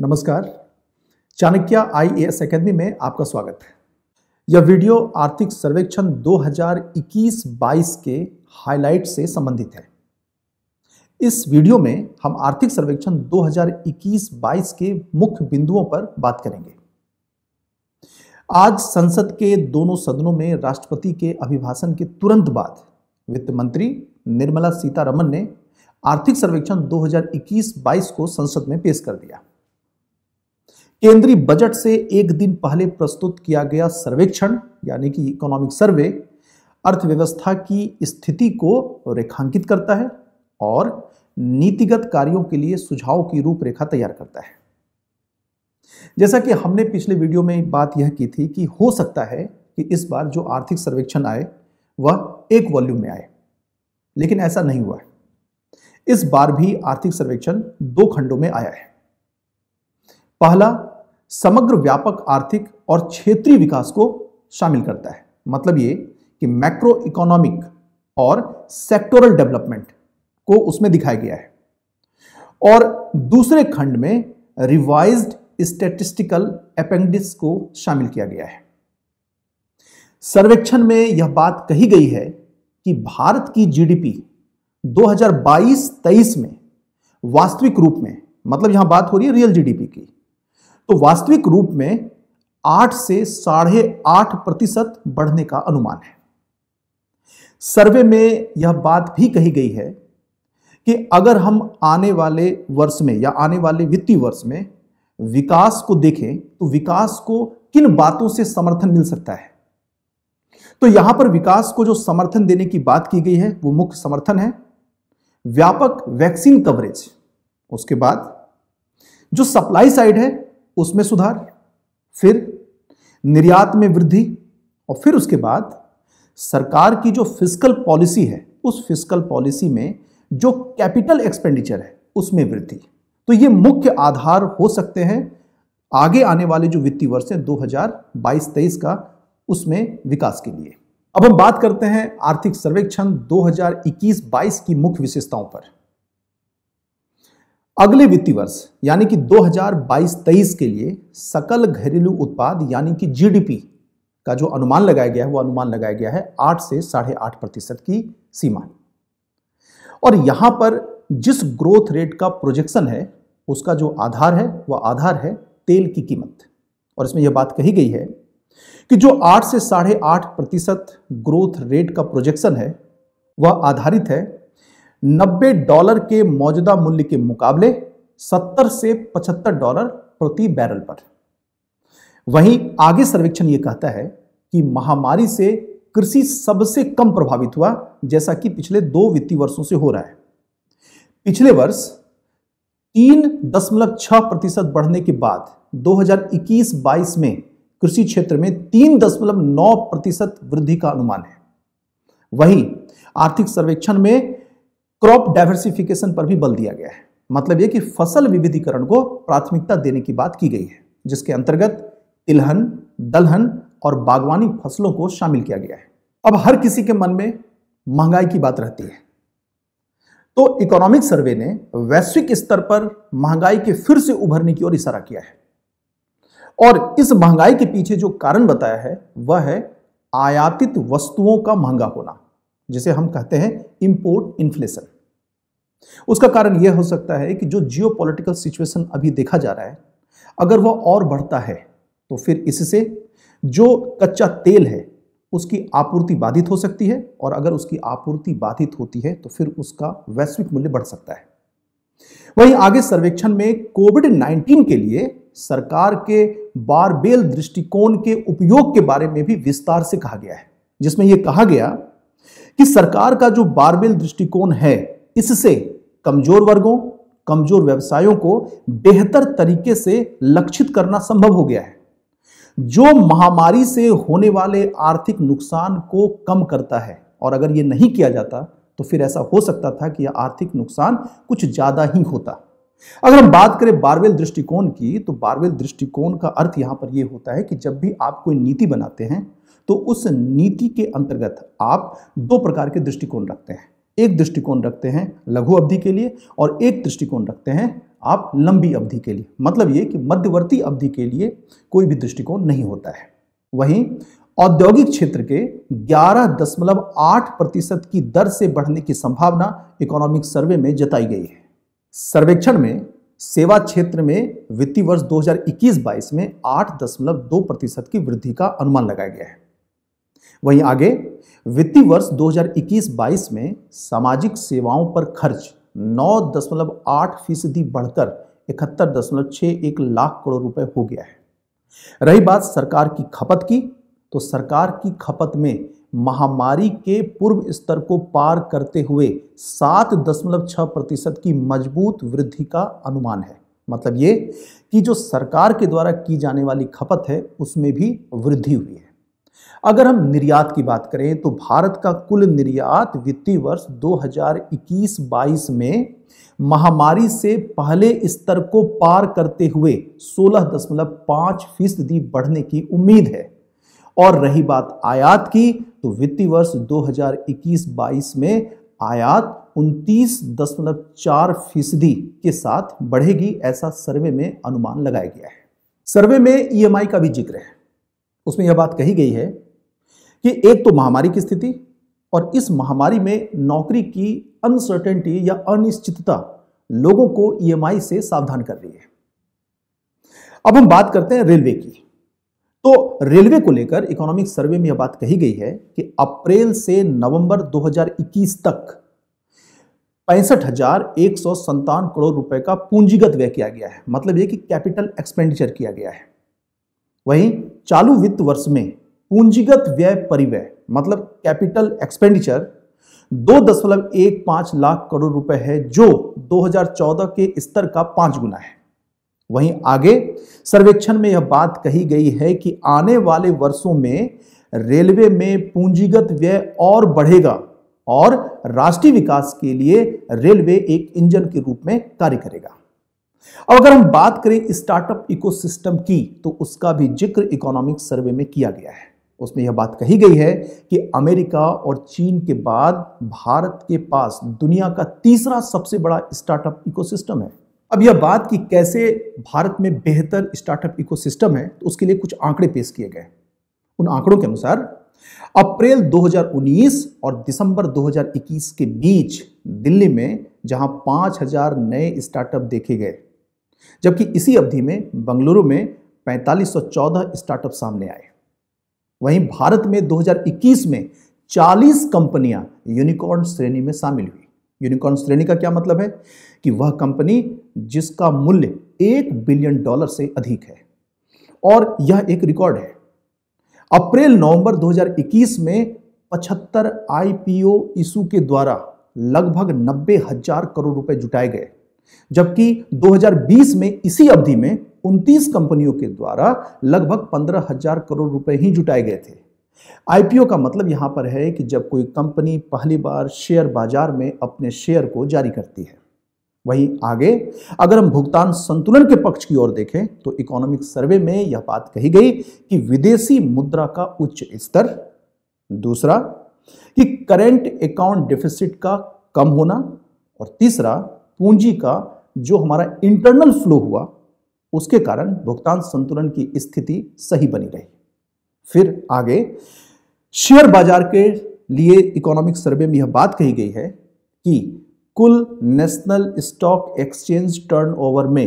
नमस्कार चाणक्य एस अकेदमी में आपका स्वागत है यह वीडियो आर्थिक सर्वेक्षण 2021-22 के हाईलाइट से संबंधित है इस वीडियो में हम आर्थिक सर्वेक्षण 2021-22 के मुख्य बिंदुओं पर बात करेंगे आज संसद के दोनों सदनों में राष्ट्रपति के अभिभाषण के तुरंत बाद वित्त मंत्री निर्मला सीतारमन ने आर्थिक सर्वेक्षण 2021-22 को संसद में पेश कर दिया केंद्रीय बजट से एक दिन पहले प्रस्तुत किया गया सर्वेक्षण यानी कि इकोनॉमिक सर्वे अर्थव्यवस्था की स्थिति को रेखांकित करता है और नीतिगत कार्यों के लिए सुझाव की रूपरेखा तैयार करता है जैसा कि हमने पिछले वीडियो में बात यह की थी कि हो सकता है कि इस बार जो आर्थिक सर्वेक्षण आए वह एक वॉल्यूम में आए लेकिन ऐसा नहीं हुआ है इस बार भी आर्थिक सर्वेक्षण दो खंडों में आया है पहला समग्र व्यापक आर्थिक और क्षेत्रीय विकास को शामिल करता है मतलब ये कि मैक्रो इकोनॉमिक और सेक्टोरल डेवलपमेंट को उसमें दिखाया गया है और दूसरे खंड में रिवाइज्ड स्टेटिस्टिकल अपेंडिक्स को शामिल किया गया है सर्वेक्षण में यह बात कही गई है कि भारत की जीडीपी 2022-23 में वास्तविक रूप में मतलब यहां बात हो रही है रियल जीडीपी की तो वास्तविक रूप में आठ से साढ़े आठ प्रतिशत बढ़ने का अनुमान है सर्वे में यह बात भी कही गई है कि अगर हम आने वाले वर्ष में या आने वाले वित्तीय वर्ष में विकास को देखें तो विकास को किन बातों से समर्थन मिल सकता है तो यहां पर विकास को जो समर्थन देने की बात की गई है वो मुख्य समर्थन है व्यापक वैक्सीन कवरेज उसके बाद जो सप्लाई साइड है उसमें सुधार फिर निर्यात में वृद्धि और फिर उसके बाद सरकार की जो फिजिकल पॉलिसी है उस फिजिकल पॉलिसी में जो कैपिटल एक्सपेंडिचर है उसमें वृद्धि तो ये मुख्य आधार हो सकते हैं आगे आने वाले जो वित्तीय वर्ष है 2022-23 का उसमें विकास के लिए अब हम बात करते हैं आर्थिक सर्वेक्षण 2021-22 की मुख्य विशेषताओं पर अगले वित्तीय वर्ष यानी कि 2022-23 के लिए सकल घरेलू उत्पाद यानी कि जीडीपी का जो अनुमान लगाया गया है वो अनुमान लगाया गया है आठ से साढ़े आठ प्रतिशत की सीमा और यहां पर जिस ग्रोथ रेट का प्रोजेक्शन है उसका जो आधार है वह आधार है तेल की कीमत और इसमें यह बात कही गई है कि जो आठ से साढ़े आठ प्रतिशत ग्रोथ रेट का प्रोजेक्शन है वह आधारित है 90 डॉलर के मौजूदा मूल्य के मुकाबले 70 से 75 डॉलर प्रति बैरल पर वहीं आगे सर्वेक्षण यह कहता है कि महामारी से कृषि सबसे कम प्रभावित हुआ जैसा कि पिछले दो वित्तीय वर्षों से हो रहा है पिछले वर्ष तीन दशमलव छह प्रतिशत बढ़ने के बाद 2021-22 में कृषि क्षेत्र में तीन दशमलव नौ प्रतिशत वृद्धि का अनुमान है वहीं आर्थिक सर्वेक्षण में क्रॉप डाइवर्सिफिकेशन पर भी बल दिया गया है मतलब यह कि फसल विविधीकरण को प्राथमिकता देने की बात की गई है जिसके अंतर्गत तिलहन दलहन और बागवानी फसलों को शामिल किया गया है अब हर किसी के मन में महंगाई की बात रहती है तो इकोनॉमिक सर्वे ने वैश्विक स्तर पर महंगाई के फिर से उभरने की ओर इशारा किया है और इस महंगाई के पीछे जो कारण बताया है वह है आयातित वस्तुओं का महंगा होना जिसे हम कहते हैं इम्पोर्ट इन्फ्लेशन उसका कारण यह हो सकता है कि जो जियो सिचुएशन अभी देखा जा रहा है अगर वह और बढ़ता है तो फिर इससे जो कच्चा तेल है उसकी आपूर्ति बाधित हो सकती है और अगर उसकी आपूर्ति बाधित होती है तो फिर उसका वैश्विक मूल्य बढ़ सकता है वहीं आगे सर्वेक्षण में कोविड 19 के लिए सरकार के बारबेल दृष्टिकोण के उपयोग के बारे में भी विस्तार से कहा गया है जिसमें यह कहा गया कि सरकार का जो बारबेल दृष्टिकोण है इससे कमजोर वर्गों कमजोर व्यवसायों को बेहतर तरीके से लक्षित करना संभव हो गया है जो महामारी से होने वाले आर्थिक नुकसान को कम करता है और अगर ये नहीं किया जाता तो फिर ऐसा हो सकता था कि यह आर्थिक नुकसान कुछ ज्यादा ही होता अगर हम बात करें बारवेल दृष्टिकोण की तो बारवेल दृष्टिकोण का अर्थ यहां पर यह होता है कि जब भी आप कोई नीति बनाते हैं तो उस नीति के अंतर्गत आप दो प्रकार के दृष्टिकोण रखते हैं एक दृष्टिकोण रखते हैं लघु अवधि के लिए और एक दृष्टिकोण रखते हैं आप लंबी अवधि के लिए मतलब ये कि मध्यवर्ती अवधि के लिए कोई भी दृष्टिकोण नहीं होता है वहीं औद्योगिक क्षेत्र के 11.8 प्रतिशत की दर से बढ़ने की संभावना इकोनॉमिक सर्वे में जताई गई है सर्वेक्षण में सेवा क्षेत्र में वित्तीय वर्ष 2021-22 में 8.2 प्रतिशत की वृद्धि का अनुमान लगाया गया है वहीं आगे वित्तीय वर्ष 2021-22 में सामाजिक सेवाओं पर खर्च 9.8 फीसदी बढ़कर इकहत्तर दशमलव एक लाख करोड़ रुपए हो गया है रही बात सरकार की खपत की तो सरकार की खपत में महामारी के पूर्व स्तर को पार करते हुए सात दशमलव प्रतिशत की मजबूत वृद्धि का अनुमान है मतलब ये कि जो सरकार के द्वारा की जाने वाली खपत है उसमें भी वृद्धि हुई है अगर हम निर्यात की बात करें तो भारत का कुल निर्यात वित्तीय वर्ष 2021-22 में महामारी से पहले स्तर को पार करते हुए 16.5 फीसदी बढ़ने की उम्मीद है और रही बात आयात की तो वित्तीय वर्ष 2021-22 में आयात 29.4 फीसदी के साथ बढ़ेगी ऐसा सर्वे में अनुमान लगाया गया है सर्वे में ईएमआई e का भी जिक्र है उसमें यह बात कही गई है कि एक तो महामारी की स्थिति और इस महामारी में नौकरी की अनसर्टेनिटी या अनिश्चितता लोगों को ईएमआई e से सावधान कर रही है अब हम बात करते हैं रेलवे की तो रेलवे को लेकर इकोनॉमिक सर्वे में यह बात कही गई है कि अप्रैल से नवंबर 2021 तक पैंसठ हजार एक सौ संतान करोड़ रुपए का पूंजीगत व्यय किया गया है मतलब यह कि कैपिटल एक्सपेंडिचर किया गया है वहीं चालू वित्त वर्ष में पूंजीगत व्यय परिव्यय मतलब कैपिटल एक्सपेंडिचर दो दशमलव एक पांच लाख करोड़ रुपए है जो 2014 के स्तर का पांच गुना है वहीं आगे सर्वेक्षण में यह बात कही गई है कि आने वाले वर्षों में रेलवे में पूंजीगत व्यय और बढ़ेगा और राष्ट्रीय विकास के लिए रेलवे एक इंजन के रूप में कार्य करेगा अब अगर हम बात करें स्टार्टअप इकोसिस्टम की तो उसका भी जिक्र इकोनॉमिक सर्वे में किया गया है उसमें यह बात कही गई है कि अमेरिका और चीन के बाद भारत के पास दुनिया का तीसरा सबसे बड़ा स्टार्टअप इकोसिस्टम है अब यह बात कि कैसे भारत में बेहतर स्टार्टअप इकोसिस्टम है तो उसके लिए कुछ आंकड़े पेश किए गए उन आंकड़ों के अनुसार अप्रैल 2019 और दिसंबर 2021 के बीच दिल्ली में जहां 5000 नए स्टार्टअप देखे गए जबकि इसी अवधि में बंगलुरु में 4514 स्टार्टअप सामने आए वहीं भारत में 2021 में 40 कंपनियां यूनिकॉर्न श्रेणी में शामिल हुई यूनिकॉर्न श्रेणी का क्या मतलब है कि वह कंपनी जिसका मूल्य एक बिलियन डॉलर से अधिक है और यह एक रिकॉर्ड है अप्रैल नवंबर 2021 में 75 आईपीओ इशू के द्वारा लगभग नब्बे हजार करोड़ रुपए जुटाए गए जबकि 2020 में इसी अवधि में 29 कंपनियों के द्वारा लगभग पंद्रह हजार करोड़ रुपए ही जुटाए गए थे आईपीओ का मतलब यहां पर है कि जब कोई कंपनी पहली बार शेयर बाजार में अपने शेयर को जारी करती है वहीं आगे अगर हम भुगतान संतुलन के पक्ष की ओर देखें तो इकोनॉमिक सर्वे में यह बात कही गई कि विदेशी मुद्रा का उच्च स्तर दूसरा कि करेंट अकाउंट डिफिसिट का कम होना और तीसरा पूंजी का जो हमारा इंटरनल फ्लो हुआ उसके कारण भुगतान संतुलन की स्थिति सही बनी रही फिर आगे शेयर बाजार के लिए इकोनॉमिक सर्वे में यह बात कही गई है कि कुल नेशनल स्टॉक एक्सचेंज टर्नओवर में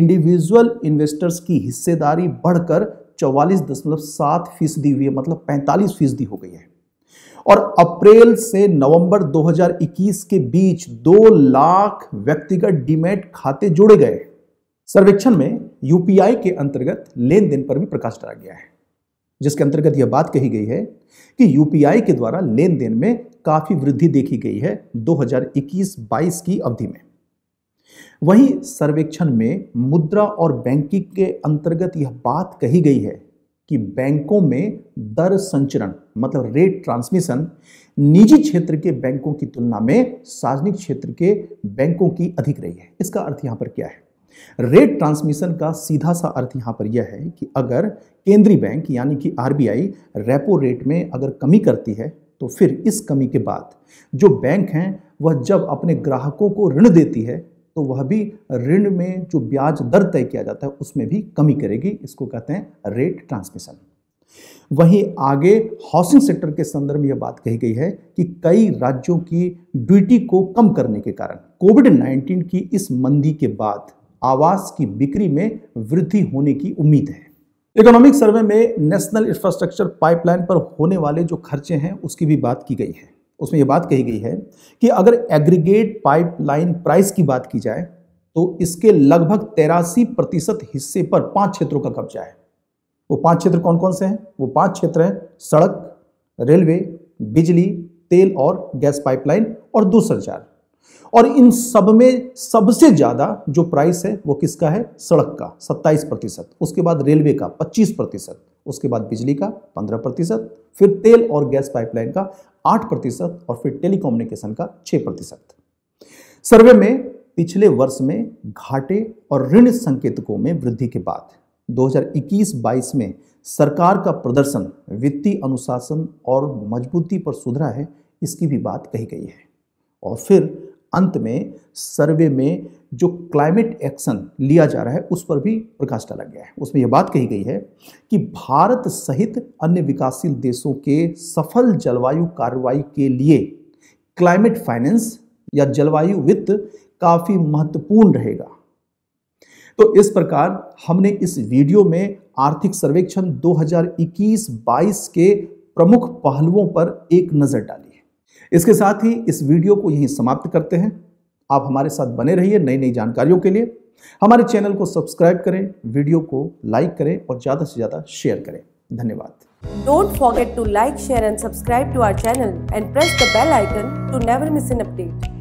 इंडिविजुअल इन्वेस्टर्स की हिस्सेदारी बढ़कर 44.7 फीसदी हुई है मतलब 45 फीसदी हो गई है और अप्रैल से नवंबर 2021 के बीच दो लाख व्यक्तिगत डीमेट खाते जोड़े गए सर्वेक्षण में यूपीआई के अंतर्गत लेन देन पर भी प्रकाश डाला गया है जिसके अंतर्गत यह बात कही गई है कि यूपीआई के द्वारा लेन देन में काफी वृद्धि देखी गई है 2021-22 की अवधि में वहीं सर्वेक्षण में मुद्रा और बैंकिंग के अंतर्गत यह बात कही गई है कि बैंकों में दर संचरण मतलब रेट ट्रांसमिशन निजी क्षेत्र के बैंकों की तुलना में सार्वजनिक क्षेत्र के बैंकों की अधिक रही है इसका अर्थ यहां पर क्या है रेट ट्रांसमिशन का सीधा सा अर्थ यहां पर यह है कि अगर केंद्रीय बैंक यानी कि आरबीआई रेपो रेट में अगर कमी करती है तो फिर इस कमी के बाद जो बैंक हैं वह जब अपने ग्राहकों को ऋण देती है तो वह भी ऋण में जो ब्याज दर तय किया जाता है उसमें भी कमी करेगी इसको कहते हैं रेट ट्रांसमिशन वहीं आगे हाउसिंग सेक्टर के संदर्भ में यह बात कही गई है कि कई राज्यों की ड्यूटी को कम करने के कारण कोविड 19 की इस मंदी के बाद आवास की बिक्री में वृद्धि होने की उम्मीद है इकोनॉमिक सर्वे में नेशनल इंफ्रास्ट्रक्चर पाइपलाइन पर होने वाले जो खर्चे हैं उसकी भी बात की गई है उसमें यह बात कही गई है कि अगर एग्रीगेट पाइपलाइन प्राइस की बात की जाए तो इसके लगभग तेरासी प्रतिशत हिस्से पर पांच क्षेत्रों का कब्जा है वो पांच क्षेत्र कौन कौन से हैं वो पांच क्षेत्र हैं सड़क रेलवे बिजली तेल और गैस पाइपलाइन और चार और इन सब में सबसे ज़्यादा जो प्राइस है वो किसका है सड़क का 27 प्रतिशत उसके बाद रेलवे का 25 प्रतिशत उसके बाद बिजली का 15 प्रतिशत फिर तेल और गैस पाइपलाइन का 8 प्रतिशत और फिर टेलीकम्युनिकेशन का 6 प्रतिशत सर्वे में पिछले वर्ष में घाटे और ऋण संकेतकों में वृद्धि के बाद 2021-22 में सरकार का प्रदर्शन वित्तीय अनुशासन और मजबूती पर सुधरा है इसकी भी बात कही गई है और फिर अंत में सर्वे में जो क्लाइमेट एक्शन लिया जा रहा है उस पर भी प्रकाश डाला गया है उसमें यह बात कही गई है कि भारत सहित अन्य विकासशील देशों के सफल जलवायु कार्रवाई के लिए क्लाइमेट फाइनेंस या जलवायु वित्त काफ़ी महत्वपूर्ण रहेगा तो इस प्रकार हमने इस वीडियो में आर्थिक सर्वेक्षण 2021-22 के प्रमुख पहलुओं पर एक नज़र डाली इसके साथ ही इस वीडियो को यहीं समाप्त करते हैं आप हमारे साथ बने रहिए नई नई जानकारियों के लिए हमारे चैनल को सब्सक्राइब करें वीडियो को लाइक करें और ज़्यादा से ज़्यादा शेयर करें धन्यवाद don't forget to like share and subscribe to our channel and press the bell icon to never miss an update